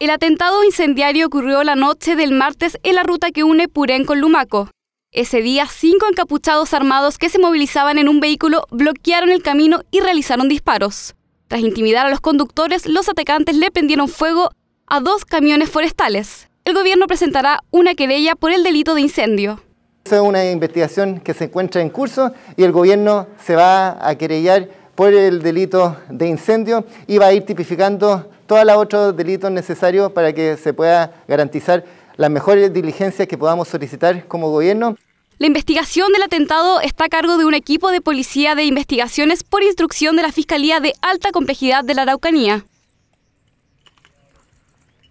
El atentado incendiario ocurrió la noche del martes en la ruta que une Purén con Lumaco. Ese día, cinco encapuchados armados que se movilizaban en un vehículo bloquearon el camino y realizaron disparos. Tras intimidar a los conductores, los atacantes le prendieron fuego a dos camiones forestales. El gobierno presentará una querella por el delito de incendio. Es una investigación que se encuentra en curso y el gobierno se va a querellar por el delito de incendio y va a ir tipificando todos los otros delitos necesarios para que se pueda garantizar las mejores diligencias que podamos solicitar como gobierno. La investigación del atentado está a cargo de un equipo de policía de investigaciones por instrucción de la Fiscalía de Alta Complejidad de la Araucanía.